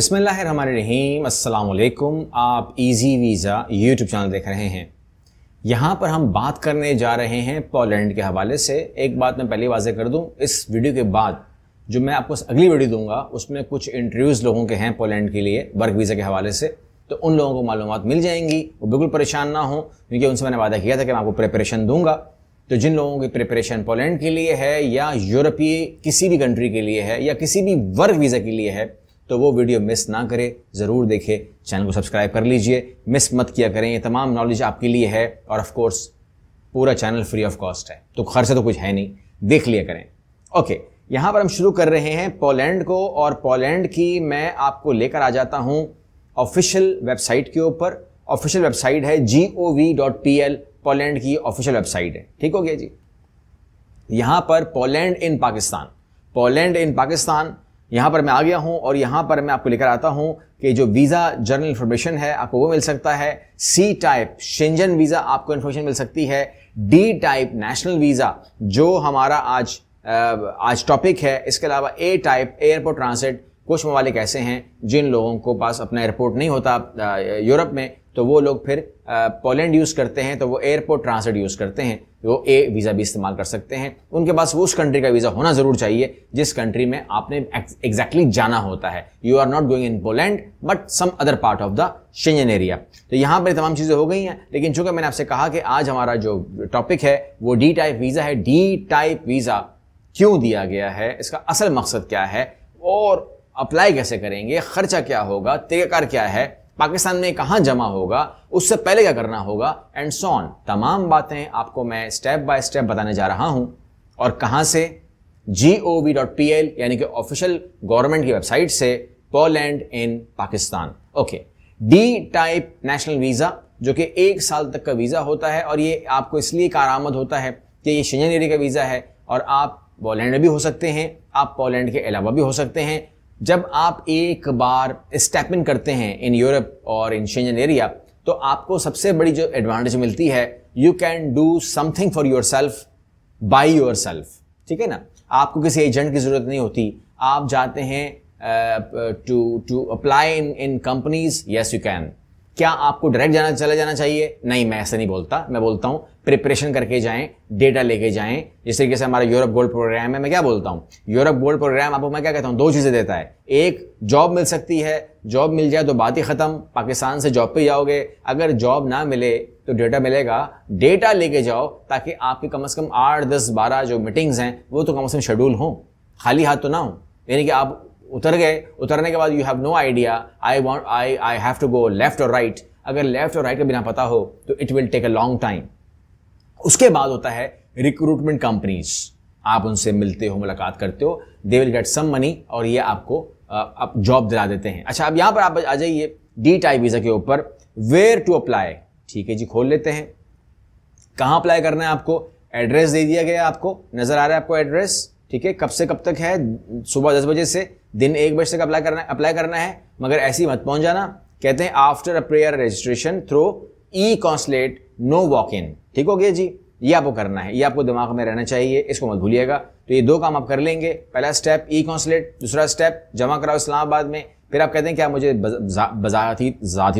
अस्सलाम वालेकुम आप इजी वीज़ा यूट्यूब चैनल देख रहे हैं यहाँ पर हम बात करने जा रहे हैं पोलैंड के हवाले से एक बात मैं पहले वाजे कर दूँ इस वीडियो के बाद जो मैं आपको अगली वीडियो दूंगा उसमें कुछ इंटरव्यूज़ लोगों के हैं पोलैंड के लिए वर्क वीज़ा के हवाले से तो उन लोगों को मालूम मिल जाएंगी वो बिल्कुल परेशान ना हो क्योंकि उनसे मैंने वादा किया था कि मैं आपको प्रिपरेशन दूंगा तो जिन लोगों की प्रिपरेशन पोलैंड के लिए है या यूरोपीय किसी भी कंट्री के लिए है या किसी भी वर्क वीज़ा के लिए है तो वो वीडियो मिस ना करें ज़रूर देखें चैनल को सब्सक्राइब कर लीजिए मिस मत किया करें ये तमाम नॉलेज आपके लिए है और ऑफ़ पूरा चैनल फ्री ऑफ कॉस्ट है तो खर्चा तो कुछ है नहीं देख लिया करें ओके यहाँ पर हम शुरू कर रहे हैं पोलैंड को और पोलैंड की मैं आपको लेकर आ जाता हूँ ऑफिशियल वेबसाइट के ऊपर ऑफिशियल वेबसाइट है G O V dot P L Poland की ऑफिशियल वेबसाइट है ठीक हो गया जी यहाँ पर Poland in Pakistan Poland in Pakistan यहाँ पर मैं आ गया हूँ और यहाँ पर मैं आपको लेकर आता हूँ कि जो वीज़ा जर्नल इन्फॉर्मेशन है आपको वो मिल सकता है सी टाइप शेंजन वीज़ा आपको इंफॉर्मेशन मिल सकती है डी टाइप नेशनल वीज़ा जो हमारा आज आज टॉपिक है इसके अलावा ए टाइप एयरपोर्ट ट्रांसिट कुछ ममालिक ऐसे हैं जिन लोगों को पास अपना एयरपोर्ट नहीं होता यूरोप में तो वो लोग फिर पोलैंड यूज़ करते हैं तो वो एयरपोर्ट ट्रांसिट यूज़ करते हैं तो वो ए वीज़ा भी इस्तेमाल कर सकते हैं उनके पास उस कंट्री का वीज़ा होना ज़रूर चाहिए जिस कंट्री में आपने एग्जैक्टली exactly जाना होता है you are not going in Poland but some other part of the Schengen area तो यहाँ पर तमाम चीज़ें हो गई हैं लेकिन चूंकि मैंने आपसे कहा कि आज हमारा जो टॉपिक है वो डी टाइप वीज़ा है डी टाइप वीज़ा क्यों दिया गया है इसका असल मकसद क्या है और अप्लाई कैसे करेंगे खर्चा क्या होगा तरीक़ाकार क्या है पाकिस्तान में कहाँ जमा होगा उससे पहले क्या करना होगा एंड सॉन तमाम बातें आपको मैं स्टेप बाय स्टेप बताने जा रहा हूँ और कहाँ से G O V dot P L यानी कि ऑफिशियल गवर्नमेंट की वेबसाइट से Poland in Pakistan okay D type national visa जो कि एक साल तक का वीज़ा होता है और ये आपको इसलिए कारामद होता है कि ये शिजन एरिया का वीज़ा है और आप पोलैंड भी हो सकते हैं आप पोलैंड के अलावा भी हो सकते हैं जब आप एक बार स्टेप इन करते हैं इन यूरोप और इन शेंजन एरिया तो आपको सबसे बड़ी जो एडवांटेज मिलती है you can do something for yourself by yourself ठीक है ना आपको किसी एजेंट की ज़रूरत नहीं होती आप जाते हैं to to apply in in companies yes you can क्या आपको डायरेक्ट जाना चले जाना चाहिए नहीं मैं ऐसे नहीं बोलता मैं बोलता हूँ प्रिपरेशन करके जाएं डेटा लेके जाएं जिस तरीके से हमारा यूरोप गोल्ड प्रोग्राम है मैं क्या बोलता हूँ यूरोप गोल्ड प्रोग्राम आपको मैं क्या कहता हूँ दो चीज़ें देता है एक जॉब मिल सकती है जॉब मिल जाए तो बात ही ख़त्म पाकिस्तान से जॉब पर जाओगे अगर जॉब ना मिले तो डेटा मिलेगा डेटा लेके जाओ ताकि आपकी कम से कम आठ दस बारह जो मीटिंग्स हैं वो तो कम से कम शेड्यूल हों खाली हाथ तो ना हो यानी कि आप उतर गए उतरने के बाद you have no idea I want I I have to go left और राइट अगर लेफ्ट और राइट का बिना पता हो तो it will take a long time उसके बाद होता है रिक्रूटमेंट कंपनीज आप उनसे मिलते हो मुलाकात करते हो they will get some money और ये आपको आप जॉब दिला देते हैं अच्छा अब यहाँ पर आप आ जाइए डी टाइप वीज़ा के ऊपर वेयर टू अप्लाई ठीक है जी खोल लेते हैं कहाँ अप्लाई करना है आपको एड्रेस दे दिया गया आपको नज़र आ रहा है आपको एड्रेस ठीक है कब से कब तक है सुबह दस बजे से दिन एक बजे तक अप्लाई करना अप्लाई करना है मगर ऐसी मत पहुंच जाना कहते हैं after a prior registration through e consulate no walk in ठीक हो गया जी ये आपको करना है ये आपको दिमाग में रहना चाहिए इसको मत भूलिएगा तो ये दो काम आप कर लेंगे पहला स्टेप ई कॉन्सलेट दूसरा स्टेप जमा कराओ इस्लामाबाद में फिर आप कहते हैं क्या मुझे बजाती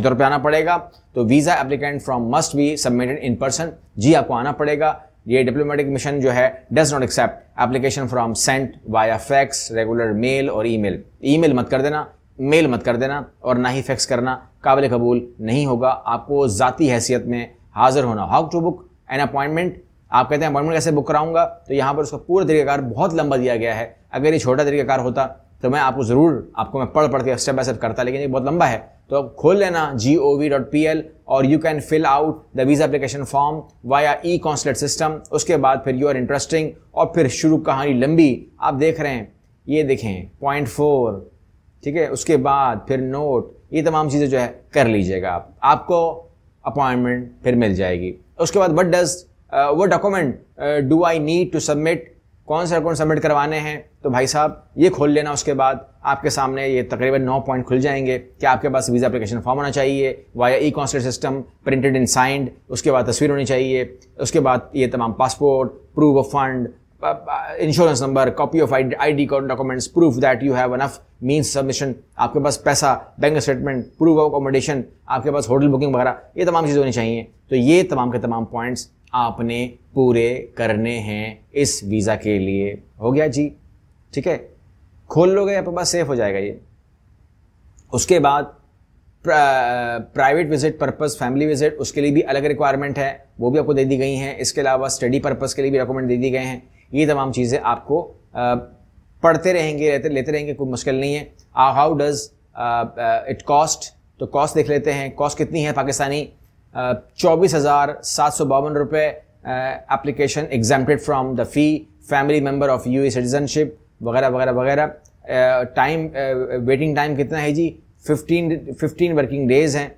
तौर पर आना पड़ेगा तो visa applicant from must be submitted in person जी आपको आना पड़ेगा ये डिप्लोमेटिक मिशन जो है does not accept application from sent via fax regular mail और ईमेल ईमेल मत कर देना मेल मत कर देना और ना ही फैक्स करना काबिल कबूल नहीं होगा आपको ज़ाती हैसियत में हाज़िर होना how to book an appointment आप कहते हैं अपॉइंटमेंट कैसे बुक कराऊंगा तो यहाँ पर उसका पूरा तरीक़ाकार बहुत लंबा दिया गया है अगर ये छोटा तरीक़ाकार होता तो मैं आपको ज़रूर आपको मैं पढ़ पढ़ के स्टेप बाय स्टेप करता लेकिन ये बहुत लंबा है तो आप खोल लेना G O V dot P L और you can fill out the visa application form via e consulate system उसके बाद फिर यू आर इंटरेस्टिंग और फिर शुरू कहानी लंबी आप देख रहे हैं ये देखें पॉइंट फोर ठीक है उसके बाद फिर नोट ये तमाम चीज़ें जो है कर लीजिएगा आप आपको अपॉइंटमेंट फिर मिल जाएगी उसके बाद वट डज वो document do I need to submit कौन से अकाउंट सबमिट करवाने हैं तो भाई साहब ये खोल लेना उसके बाद आपके सामने ये तकरीबन नौ पॉइंट खुल जाएंगे कि आपके पास वीज़ा अप्लीकेशन फॉर्म होना चाहिए via e consulate system printed and signed उसके बाद तस्वीर होनी चाहिए उसके बाद ये तमाम passport proof of fund insurance number copy of I I documents proof that you have enough means submission आपके पास पैसा bank statement proof of accommodation आपके पास होटल बुकिंग वगैरह ये तमाम चीज़ें होनी चाहिए तो ये तमाम के तमाम पॉइंट्स आपने पूरे करने हैं इस वीज़ा के लिए हो गया जी ठीक है खोल लोगे आपके पास सेफ हो जाएगा ये उसके बाद private visit purpose family visit उसके लिए भी अलग रिक्वायरमेंट है वो भी आपको दे दी गई हैं इसके अलावा स्टडी पर्पस के लिए भी डॉक्यूमेंट दे दिए गए हैं ये तमाम चीज़ें आपको आ, पढ़ते रहेंगे रहते लेते रहेंगे कोई मुश्किल नहीं है हाउ डज़ इट कॉस्ट तो कॉस्ट देख लेते हैं कॉस्ट कितनी है पाकिस्तानी चौबीस हज़ार सात सौ बावन रुपये application exempted from the fee family member of EU citizenship वगैरह वगैरह वगैरह टाइम वेटिंग टाइम कितना है जी फिफ्टीन फिफ्टीन वर्किंग डेज हैं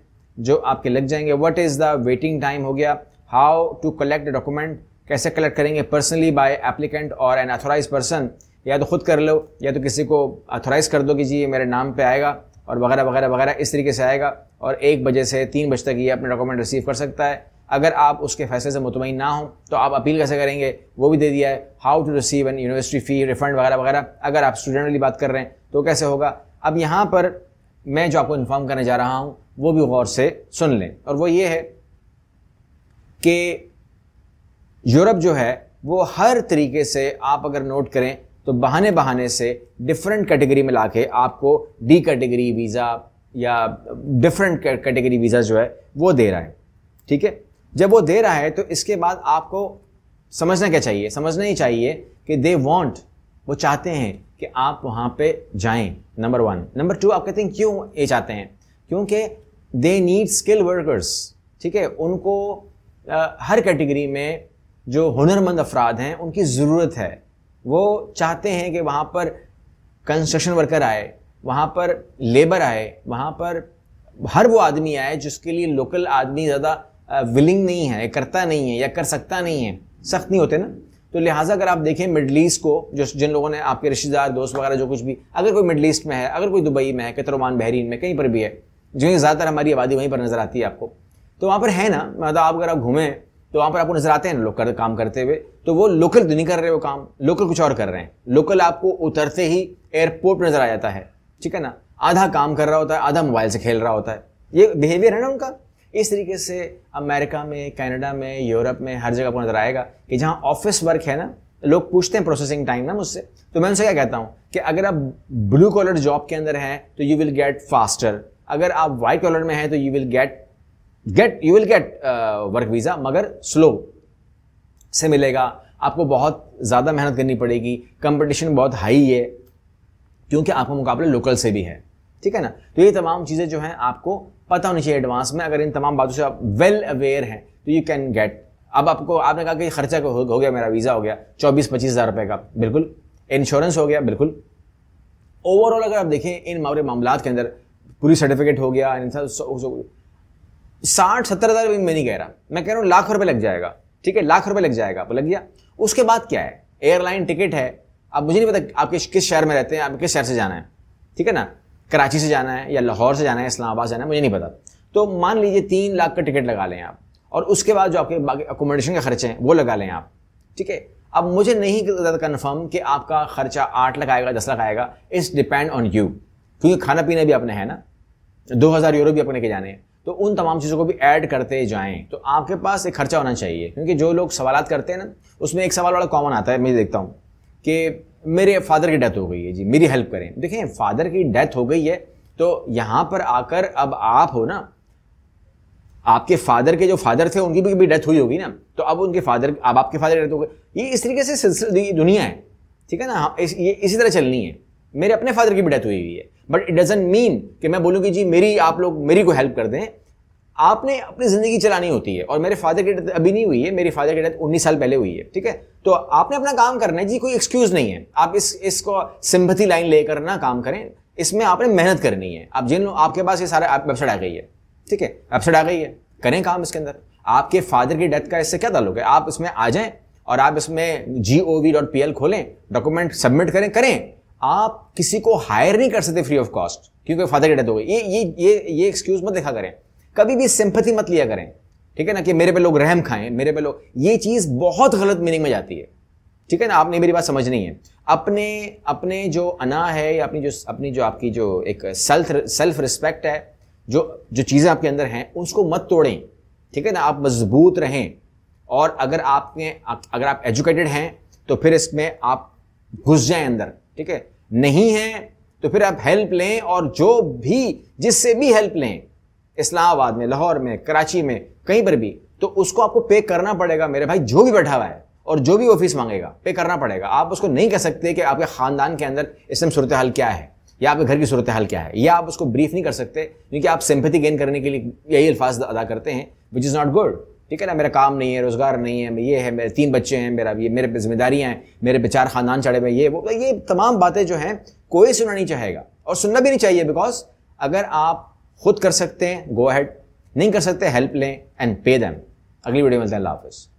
जो आपके लग जाएंगे what is the waiting time हो गया हाउ टू कलेक्ट डॉक्यूमेंट कैसे कलेक्ट करेंगे पर्सनली बाय एप्लीकेंट और एन अथोराइज पर्सन या तो खुद कर लो या तो किसी को अथोराइज़ कर दो कि जी ये मेरे नाम पे आएगा और वगैरह वगैरह वगैरह इस तरीके से आएगा और एक बजे से तीन बजे तक ये अपने डॉक्यूमेंट रिसीव कर सकता है अगर आप उसके फैसले से मुतमिन ना हो तो आप अपील कैसे करेंगे वो भी दे दिया है how to receive an university fee refund वगैरह वगैरह अगर आप स्टूडेंट वाली बात कर रहे हैं तो कैसे होगा अब यहाँ पर मैं जो आपको इन्फॉर्म करने जा रहा हूँ वो भी गौर से सुन लें और वो ये है कि यूरोप जो है वो हर तरीके से आप अगर नोट करें तो बहाने बहाने से डिफरेंट कैटेगरी में ला के आपको डी कैटेगरी वीज़ा या डिफरेंट कैटेगरी वीज़ा जो है वो दे रहा है ठीक है जब वो दे रहा है तो इसके बाद आपको समझना क्या चाहिए समझना ही चाहिए कि दे वॉन्ट वो चाहते हैं कि आप वहाँ पे जाएं नंबर वन नंबर टू आप कहते हैं क्यों ये चाहते हैं क्योंकि दे नीड स्किल वर्कर्स ठीक है उनको आ, हर कैटेगरी में जो हुनरमंद अफराद हैं उनकी ज़रूरत है वो चाहते हैं कि वहाँ पर कंस्ट्रक्शन वर्कर आए वहाँ पर लेबर आए वहाँ पर हर वो आदमी आए जिसके लिए लोकल आदमी ज़्यादा विलिंग नहीं है करता नहीं है या कर सकता नहीं है सख्त नहीं होते ना तो लिहाजा अगर आप देखें मिडल ईस्ट को जो जिन लोगों ने आपके रिश्तेदार दोस्त वगैरह जो कुछ भी अगर कोई मिडल ईस्ट में है अगर कोई दुबई में है कतरमान बहरीन में कहीं पर भी है जो ज़्यादातर हमारी आबादी वहीं पर नज़र आती है आपको तो वहाँ पर है ना मतलब आप अगर आप घूमें तो वहाँ पर आपको नज़र आते हैं ना लोग कर, काम करते हुए तो वो लोकल तो नहीं कर रहे वो काम लोकल कुछ और कर रहे हैं लोकल आपको उतरते ही एयरपोर्ट नज़र आ जाता है ठीक है ना आधा काम कर रहा होता है आधा मोबाइल से खेल रहा होता है ये बिहेवियर है ना उनका इस तरीके से अमेरिका में कनाडा में यूरोप में हर जगह पर नज़र आएगा कि जहाँ ऑफिस वर्क है ना लोग पूछते हैं प्रोसेसिंग टाइम ना मुझसे तो मैं उनसे क्या कहता हूँ कि अगर आप ब्लू कॉलर जॉब के अंदर हैं तो यू विल गेट फास्टर अगर आप वाइट कॉलर में हैं तो you will get get you will get work visa मगर स्लो से मिलेगा आपको बहुत ज़्यादा मेहनत करनी पड़ेगी कंपटीशन बहुत हाई है क्योंकि आपका मुकाबला लोकल से भी है ठीक है ना तो ये तमाम चीज़ें जो हैं आपको पता होनी चाहिए एडवांस में अगर इन तमाम बातों से आप वेल अवेयर हैं तो यू कैन गेट अब आपको आपने कहा कि खर्चा हो, हो गया मेरा वीज़ा हो गया चौबीस पच्चीस हज़ार रुपये का बिल्कुल इंश्योरेंस हो गया बिल्कुल ओवरऑल अगर आप देखें इन मामले मामला के अंदर पूरी सर्टिफिकेट हो गया साठ सत्तर हज़ार मैं नहीं कह रहा मैं कह रहा हूँ लाख रुपये लग जाएगा ठीक है लाख रुपए लग जाएगा आपको लग गया उसके बाद क्या है एयरलाइन टिकट है अब मुझे नहीं पता आपके किस शहर में रहते हैं आपको किस शहर से जाना है ठीक है ना कराची से जाना है या लाहौर से जाना है इस्लामाबाद जाना है मुझे नहीं पता तो मान लीजिए तीन लाख का टिकट लगा लें आप और उसके बाद जो आपके बाकी अकोमोडेशन के खर्चे हैं वो लगा लें आप ठीक है अब मुझे नहीं ज़्यादा कन्फर्म कि आपका खर्चा आठ लाख आएगा दस लाख आएगा इट्स डिपेंड ऑन यू क्योंकि खाना पीना भी अपने है ना दो हज़ार यूरो भी अपने के जाने हैं तो उन तमाम चीज़ों को भी ऐड करते जाएं तो आपके पास एक खर्चा होना चाहिए क्योंकि जो लोग सवाल करते हैं ना उसमें एक सवाल बड़ा कॉमन आता है मैं देखता हूँ कि मेरे फादर की डेथ हो गई है जी मेरी हेल्प करें देखें फादर की डेथ हो गई है तो यहाँ पर आकर अब आप हो ना आपके फादर के जो फादर थे उनकी भी डेथ हुई होगी ना तो अब उनके फादर अब आपके फादर डेथ हो गए ये इस तरीके से दुनिया है ठीक है ना हाँ, इस ये इसी तरह चलनी है मेरे अपने फादर की भी डेथ हुई हुई है बट इट डजेंट मीन कि मैं बोलूँ कि जी मेरी आप लोग मेरी को हेल्प कर दें आपने अपनी ज़िंदगी चलानी होती है और मेरे फादर की डेथ अभी नहीं हुई है मेरे फादर की डेथ उन्नीस साल पहले हुई है ठीक है तो आपने अपना काम करना है जी कोई एक्सक्यूज़ नहीं है आप इस इसको सिंपति लाइन लेकर ना काम करें इसमें आपने मेहनत करनी है आप जिन आपके पास ये सारा वेबसाइट आ गई है ठीक है वेबसाइट आ गई है करें काम इसके अंदर आपके फादर की डेथ का इससे क्या ताल्लुक है आप इसमें आ जाएं और आप इसमें G O V dot P L खोलें डॉक्यूमेंट सबमिट करें करें आप किसी को हायर नहीं कर सकते फ्री ऑफ कॉस्ट क्योंकि फादर की डेथ हो गई ये ये ये ये एक्सक्यूज मत देखा करें कभी भी सिंपथी मत लिया करें ठीक है ना कि मेरे पे लोग रहम खाएं मेरे पे लोग ये चीज़ बहुत गलत मीनिंग में जाती है ठीक है ना आपने मेरी बात समझ नहीं है अपने अपने जो अना है या अपनी जो अपनी जो आपकी जो एक सेल्फ सेल्फ रिस्पेक्ट है जो जो चीज़ें आपके अंदर हैं उसको मत तोड़ें ठीक है ना आप मजबूत रहें और अगर आपने अगर आप एजुकेटेड हैं तो फिर इसमें आप घुस जाएं अंदर ठीक है नहीं है तो फिर आप हेल्प लें और जो भी जिससे भी हेल्प लें इस्लामाबाद में लाहौर में कराची में कहीं पर भी तो उसको आपको पे करना पड़ेगा मेरे भाई जो भी बैठा हुआ है और जो भी ऑफिस मांगेगा पे करना पड़ेगा आप उसको नहीं कह सकते कि आपके ख़ानदान के अंदर इस समय सूरत हाल क्या है या आपके घर की सूरत हाल क्या है या आप उसको ब्रीफ नहीं कर सकते क्योंकि आप सिंपथी गेन करने के लिए यही अल्फाज अदा करते हैं विच इज़ नॉट गुड ठीक है ना मेरा काम नहीं है रोज़गार नहीं है ये है मेरे तीन बच्चे हैं मेरा ये मेरे पे जिम्मेदारियां हैं मेरे पे चार खानदान चढ़े हुए ये वो तो ये तमाम बातें जो हैं कोई सुनना नहीं चाहेगा और सुनना भी नहीं चाहिए बिकॉज अगर आप खुद कर सकते हैं गो हैड नहीं कर सकते हेल्प लें एंड पे दैम अगली वीडियो मिलते हैं अल्लाह हाफिज़